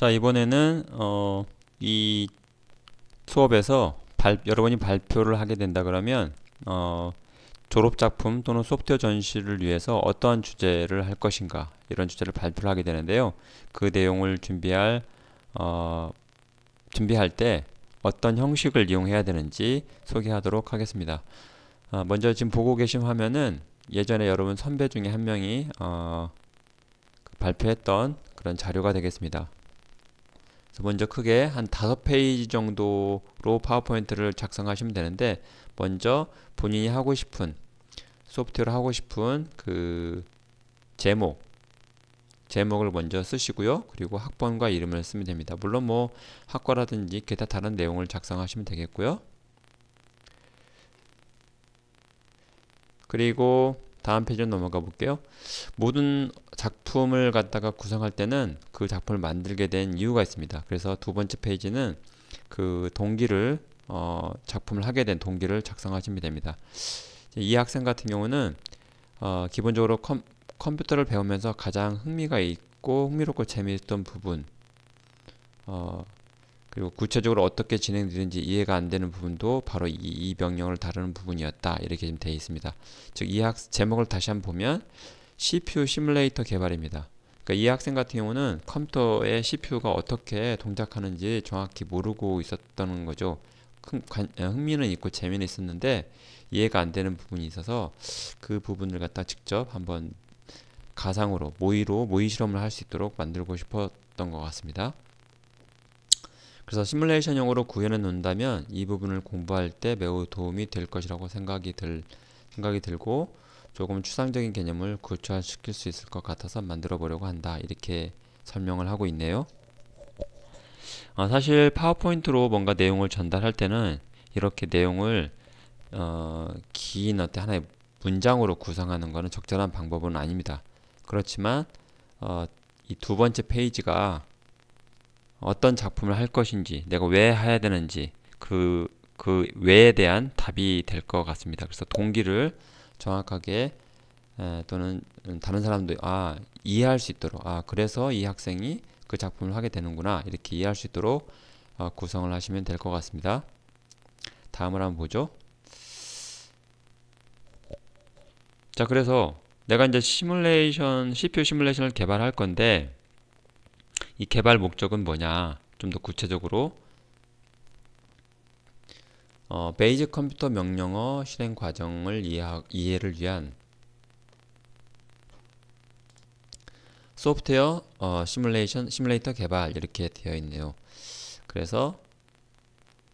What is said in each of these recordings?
자 이번에는 어, 이 수업에서 발, 여러분이 발표를 하게 된다 그러면 어, 졸업작품 또는 소프트웨어 전시를 위해서 어떠한 주제를 할 것인가 이런 주제를 발표를 하게 되는데요 그 내용을 준비할 어, 준비할 때 어떤 형식을 이용해야 되는지 소개하도록 하겠습니다 어, 먼저 지금 보고 계신 화면은 예전에 여러분 선배 중에 한 명이 어, 그 발표했던 그런 자료가 되겠습니다 먼저 크게 한 다섯 페이지 정도로 파워포인트를 작성하시면 되는데 먼저 본인이 하고 싶은 소프트웨어를 하고 싶은 그 제목 제목을 먼저 쓰시고요. 그리고 학번과 이름을 쓰면 됩니다. 물론 뭐 학과라든지 기타 다른 내용을 작성하시면 되겠고요. 그리고 다음 페이지로 넘어가 볼게요. 모든 작품을 갖다가 구성할 때는 그 작품을 만들게 된 이유가 있습니다. 그래서 두 번째 페이지는 그 동기를 어, 작품을 하게 된 동기를 작성하시면 됩니다. 이 학생 같은 경우는 어, 기본적으로 컴, 컴퓨터를 배우면서 가장 흥미가 있고 흥미롭고 재미있던 부분 어, 그리고 구체적으로 어떻게 진행되는지 이해가 안 되는 부분도 바로 이, 이 명령을 다루는 부분이었다. 이렇게 지 되어 있습니다. 즉 이학 제목을 다시 한번 보면 CPU 시뮬레이터 개발입니다. 그러니까 이 학생 같은 경우는 컴퓨터의 CPU가 어떻게 동작하는지 정확히 모르고 있었던 거죠. 흥미는 있고 재미는 있었는데 이해가 안 되는 부분이 있어서 그 부분을 갖다 직접 한번 가상으로 모의로 모의 실험을 할 수 있도록 만들고 싶었던 것 같습니다. 그래서 시뮬레이션용으로 구현해 놓는다면 이 부분을 공부할 때 매우 도움이 될 것이라고 생각이 들 생각이 들고 조금 추상적인 개념을 구체화시킬 수 있을 것 같아서 만들어 보려고 한다 이렇게 설명을 하고 있네요 어, 사실 파워포인트로 뭔가 내용을 전달할 때는 이렇게 내용을 어, 긴 어때 하나의 문장으로 구성하는 것은 적절한 방법은 아닙니다 그렇지만 어, 이 두 번째 페이지가 어떤 작품을 할 것인지 내가 왜 해야 되는지 그, 그 왜에 대한 답이 될 것 같습니다. 그래서 동기를 정확하게 에, 또는 다른 사람도 아 이해할 수 있도록 아 그래서 이 학생이 그 작품을 하게 되는구나 이렇게 이해할 수 있도록 어, 구성을 하시면 될 것 같습니다. 다음을 한번 보죠. 자 그래서 내가 이제 시뮬레이션 CPU 시뮬레이션을 개발할 건데 이 개발 목적은 뭐냐 좀 더 구체적으로 어, 베이직 컴퓨터 명령어 실행 과정을 이해하, 이해를 위한 소프트웨어 어, 시뮬레이션 시뮬레이터 개발 이렇게 되어 있네요. 그래서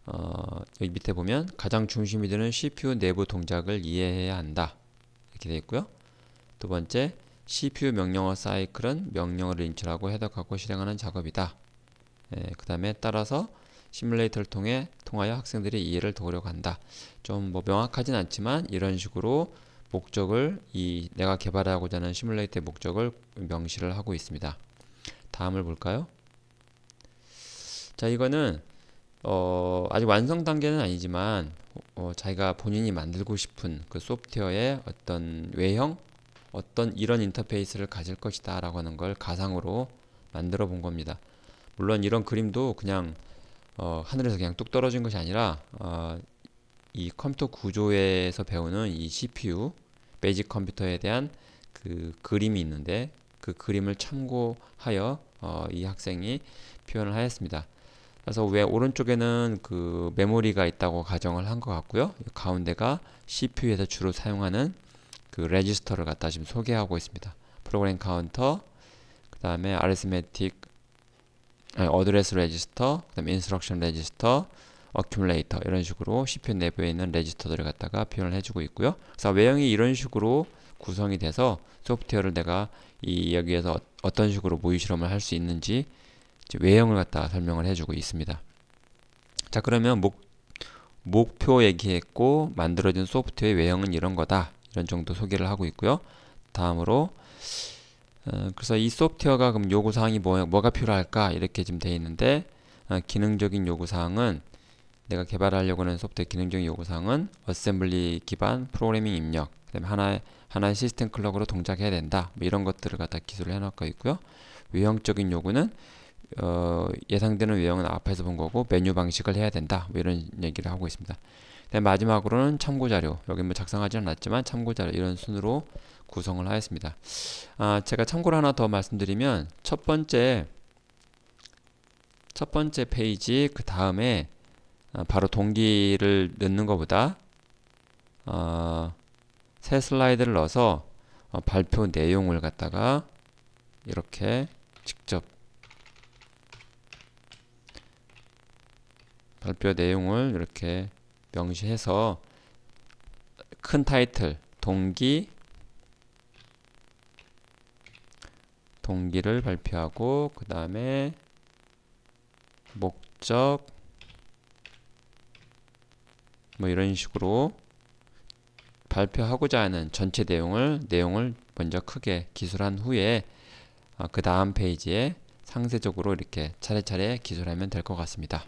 어, 여기 밑에 보면 가장 중심이 되는 CPU 내부 동작을 이해해야 한다 이렇게 되어 있고요. 두 번째 CPU 명령어 사이클은 명령어를 인출하고 해석하고 실행하는 작업이다. 예, 그 다음에 따라서 시뮬레이터를 통해 통하여 학생들이 이해를 도우려고 한다. 좀 뭐 명확하진 않지만 이런 식으로 목적을 이 내가 개발하고자 하는 시뮬레이터의 목적을 명시를 하고 있습니다. 다음을 볼까요? 자 이거는 어, 아직 완성 단계는 아니지만 어, 자기가 본인이 만들고 싶은 그 소프트웨어의 어떤 외형 어떤 이런 인터페이스를 가질 것이다 라고 하는 걸 가상으로 만들어 본 겁니다. 물론 이런 그림도 그냥 어, 하늘에서 그냥 뚝 떨어진 것이 아니라 어, 이 컴퓨터 구조에서 배우는 이 CPU 베이직 컴퓨터에 대한 그 그림이 있는데 그 그림을 참고하여 어, 이 학생이 표현을 하였습니다. 그래서 왜 오른쪽에는 그 메모리가 있다고 가정을 한 것 같고요. 가운데가 CPU에서 주로 사용하는 그 레지스터를 갖다 지금 소개하고 있습니다. 프로그램 카운터, 그 다음에 a r i t h 아니, a d d r e s 스 r e g i 그 다음에 인스 s t r u c t i o n r e g i 이런 식으로 CPU 내부에 있는 레지스터들을 갖다가 표현을 해주고 있고요. 그래서 외형이 이런 식으로 구성이 돼서 소프트웨어를 내가 이 여기에서 어, 어떤 식으로 모의 실험을 할 수 있는지 외형을 갖다 가 설명을 해주고 있습니다. 자 그러면 목, 목표 얘기했고 만들어진 소프트웨어 의 외형은 이런 거다 이런 정도 소개를 하고 있고요. 다음으로 어, 그래서 이 소프트웨어가 그럼 요구사항이 뭐, 뭐가 필요할까 이렇게 지금 되 있는데 어, 기능적인 요구사항은 내가 개발하려고 하는 소프트웨어 기능적인 요구사항은 어셈블리 기반 프로그래밍 입력 그다음에 하나의 하나의 시스템 클럭으로 동작해야 된다 뭐 이런 것들을 갖다 기술을 해놓고 있고요 외형적인 요구는 어, 예상되는 외형은 앞에서 본 거고 메뉴 방식을 해야 된다 뭐 이런 얘기를 하고 있습니다 그다음 네, 마지막으로는 참고자료 여기 뭐 작성하지 않았지만 참고자료 이런 순으로 구성을 하였습니다. 아, 제가 참고를 하나 더 말씀드리면 첫 번째 첫 번째 페이지 그 다음에 아, 바로 동기를 넣는 것보다 어, 새 슬라이드를 넣어서 어, 발표 내용을 갖다가 이렇게 직접 발표 내용을 이렇게 명시해서 큰 타이틀 동기 동기를 발표하고 그 다음에 목적 뭐 이런 식으로 발표하고자 하는 전체 내용을 내용을 먼저 크게 기술한 후에 어, 그 다음 페이지에 상세적으로 이렇게 차례차례 기술하면 될 것 같습니다.